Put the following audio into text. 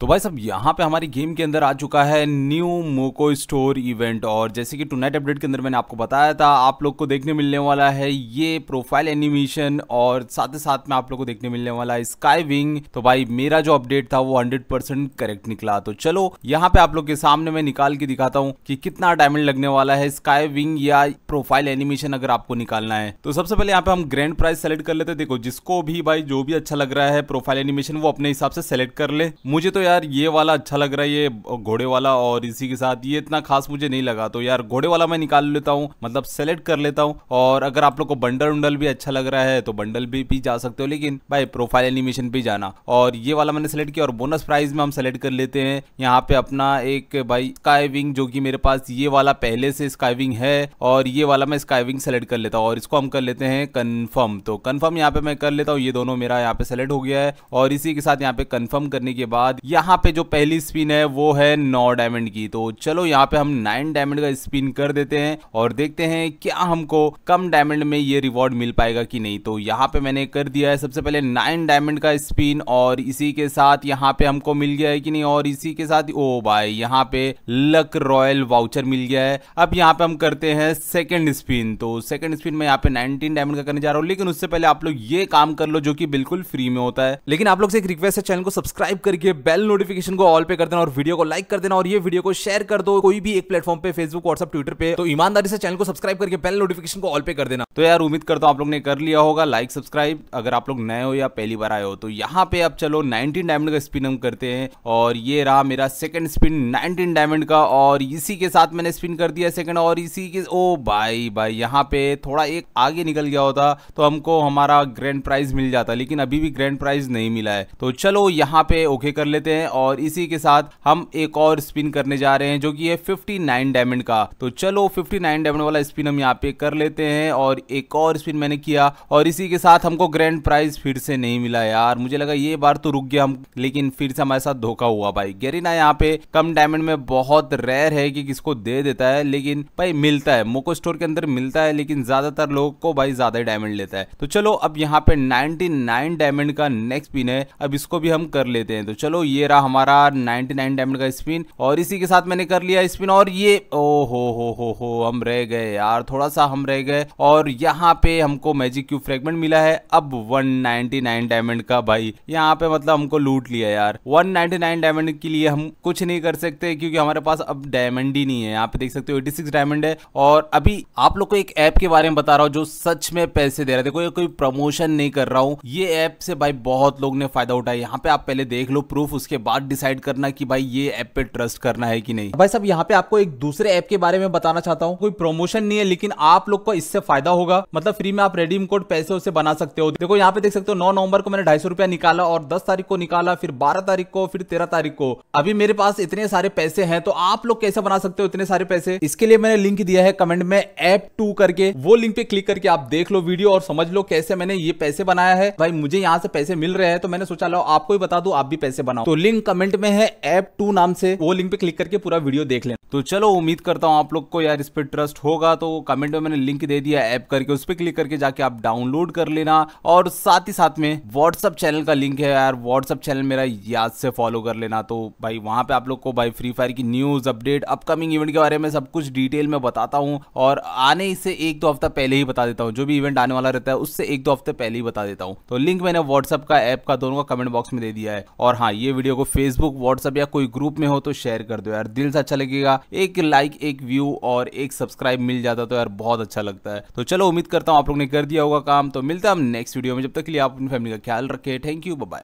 तो भाई सब यहाँ पे हमारी गेम के अंदर आ चुका है न्यू मोको स्टोर इवेंट और जैसे कि टुनाइट अपडेट के अंदर मैंने आपको बताया था आप लोग को देखने मिलने वाला है ये प्रोफाइल एनिमेशन और साथ ही साथ में आप लोग को देखने मिलने वाला है स्काई विंग तो भाई मेरा जो अपडेट था वो 100% करेक्ट निकला तो चलो यहाँ पे आप लोग के सामने मैं निकाल के दिखाता हूँ कि कितना डायमंड लगने वाला है स्काई विंग या प्रोफाइल एनिमेशन अगर आपको निकालना है तो सबसे पहले यहाँ पे हम ग्रैंड प्राइज सेलेक्ट कर लेते देखो जिसको भी भाई जो भी अच्छा लग रहा है प्रोफाइल एनिमेशन वो अपने हिसाब से सेलेक्ट कर ले मुझे तो यार ये वाला अच्छा लग रहा है ये घोड़े वाला और इसी के साथ ये इतना खास मुझे नहीं लगा तो यार घोड़े वाला मैं निकाल लेता हूँ मतलब सेलेक्ट कर लेता हूँ और अगर आप लोग को बंडल उंडल भी अच्छा लग रहा है तो बंडल भी भी जा सकते हो लेकिन भाई प्रोफाइल एनिमेशन भी जाना और ये वाला मैंने सेलेक्ट किया और बोनस प्राइज में हम सेलेक्ट कर लेते हैं यहाँ पे अपना एक भाई स्काईविंग जो कि मेरे पास ये वाला पहले से स्काईविंग है और ये वाला मैं स्काईविंग सेलेक्ट कर लेता हूँ और इसको हम कर लेते हैं कन्फर्म तो कन्फर्म यहाँ पे मैं कर लेता हूँ ये दोनों मेरा यहाँ पे सेलेक्ट हो गया है और इसी के साथ यहाँ पे कन्फर्म करने के बाद ये यहाँ पे जो पहली स्पिन है वो है नौ डायमंड की तो चलो यहाँ पे हम नाइन डायमंड का स्पिन कर देते हैं और देखते हैं क्या हमको कम डायमंड में ये रिवॉर्ड मिल पाएगा कि नहीं तो यहाँ पे मैंने कर दिया है सबसे पहले नाइन डायमंड का स्पिन और इसी के साथ यहाँ पे हमको मिल गया है कि नहीं और इसी के साथ ओ भाई यहाँ पे लक रॉयल वाउचर मिल गया है अब यहाँ पे हम करते हैं सेकेंड स्पिन तो सेकेंड स्पिन में यहाँ पे नाइनटीन डायमंड का करने जा रहा हूँ लेकिन उससे पहले आप लोग ये काम कर लो जो कि बिल्कुल फ्री में होता है लेकिन आप लोग से एक रिक्वेस्ट है चैनल को सब्सक्राइब करके बेल बेल नोटिफिकेशन को ऑल पे कर देना और वीडियो को लाइक कर देना और ये वीडियो को शेयर कर दो कोई भी एक प्लेटफॉर्म पे फेसबुक व्हाट्सअप ट्विटर पे तो ईमानदारी से चैनल को सब्सक्राइब करके बेल नोटिफिकेशन को ऑल पे कर देना तो यार उम्मीद करता हूं आप लोग ने कर लिया होगा लाइक सब्सक्राइब अगर आप लोग नए हो या पहली बार आए हो तो यहाँ पे आप चलो नाइनटीन डायमंड का स्पिन हम करते हैं और ये रहा मेरा सेकंड स्पिन नाइनटीन डायमंड का और इसी के साथ मैंने स्पिन कर दिया सेकंड और इसी के ओ भाई भाई यहाँ पे थोड़ा एक आगे निकल गया होता तो हमको हमारा ग्रैंड प्राइज मिल जाता लेकिन अभी भी ग्रैंड प्राइज नहीं मिला है तो चलो यहाँ पे ओके कर लेते हैं हैं और इसी के साथ हम एक और स्पिन करने जा रहे हैं जो कि है 59 डायमंड का तो चलो 59 डायमंड वाला स्पिन हम यहाँ पे कर लेते हैं और एक और स्पिन मैंने किया और इसी के साथ हमको ग्रैंड प्राइज फिर से नहीं मिला यार मुझे लगा ये बार तो रुक गया हम लेकिन फिर से हमारे साथ धोखा हुआ भाई गेरिना यहाँ पे कम डायमंड में बहुत रेयर है कि किसको दे देता है लेकिन भाई मिलता है मोको स्टोर के अंदर मिलता है लेकिन ज्यादातर लोग को भाई ज्यादा डायमंड लेता है तो चलो अब यहाँ पे 99 डायमंड का नेक्स्ट पिन है अब इसको भी हम कर लेते हैं तो चलो ये ये रहा हमारा 99 डायमंड का स्पिन और इसी के साथ मैंने कर लिया स्पिन और ये ओ हो हो हो हो हम रह गए यार थोड़ा सा हम रह गए और यहाँ पे हमको मैजिक क्यूब फ्रेगमेंट मिला है अब 199 डायमंड का भाई यहाँ पे मतलब हमको लूट लिया यार 199 डायमंड के लिए हम कुछ नहीं कर सकते क्योंकि हमारे पास अब डायमंड ही नहीं है यहाँ पे देख सकते हो 86 डायमंड है और अभी आप लोग को एक ऐप के बारे में बता रहा हूँ जो सच में पैसे दे रहा है देखो ये कोई प्रमोशन नहीं कर रहा हूँ ये ऐप से भाई बहुत लोग ने फायदा उठाया यहाँ पे आप पहले देख लो प्रूफ उसके उसके बाद डिसाइड करना कि भाई ये ऐप पे ट्रस्ट करना है कि नहीं भाई साहब यहाँ पे आपको एक दूसरे ऐप के बारे में बताना चाहता हूँ कोई प्रमोशन नहीं है लेकिन आप लोग को इससे फायदा होगा मतलब फ्री में आप रेडीम कोड पैसे उसे बना सकते हो देखो यहाँ पे देख सकते हो नौ नवंबर को मैंने ढाई रुपया निकाला और दस तारीख को निकाला फिर बारह तारीख को फिर तेरह तारीख को अभी मेरे पास इतने सारे पैसे है तो आप लोग कैसे बना सकते हो इतने सारे पैसे इसके लिए मैंने लिंक दिया है कमेंट में ऐप टू करके वो लिंक पे क्लिक करके आप देख लो वीडियो और समझ लो कैसे मैंने ये पैसे बनाया है भाई मुझे यहाँ से पैसे मिल रहे हैं तो मैंने सोचा लो आपको ही बता दू आप भी पैसे बनाओ तो लिंक कमेंट में है ऐप टू नाम से वो लिंक पे क्लिक करके पूरा वीडियो देख लेना तो चलो उम्मीद करता हूँ आप लोग को यार इस पर ट्रस्ट होगा तो कमेंट में मैंने लिंक दे दिया ऐप करके उस पर क्लिक करके जाके आप डाउनलोड कर लेना और साथ ही साथ में व्हाट्सअप चैनल का लिंक है यार व्हाट्सअप चैनल मेरा याद से फॉलो कर लेना तो भाई वहाँ पे आप लोग को भाई फ्री फायर की न्यूज़ अपडेट अपकमिंग इवेंट के बारे में सब कुछ डिटेल में बताता हूँ और आने से एक दो हफ्ता पहले ही बता देता हूँ जो भी इवेंट आने वाला रहता है उससे एक दो हफ्ते पहले ही बता देता हूँ तो लिंक मैंने व्हाट्सअप का ऐप का दोनों का कमेंट बॉक्स में दे दिया है और हाँ ये वीडियो को फेसबुक व्हाट्सअप या कोई ग्रुप में हो तो शेयर कर दो यार दिल से अच्छा लगेगा एक लाइक एक व्यू और एक सब्सक्राइब मिल जाता तो यार बहुत अच्छा लगता है तो चलो उम्मीद करता हूँ आप लोग ने कर दिया होगा काम तो मिलता है हम नेक्स्ट वीडियो में जब तक के लिए आप अपनी फैमिली का ख्याल रखें थैंक यू बाय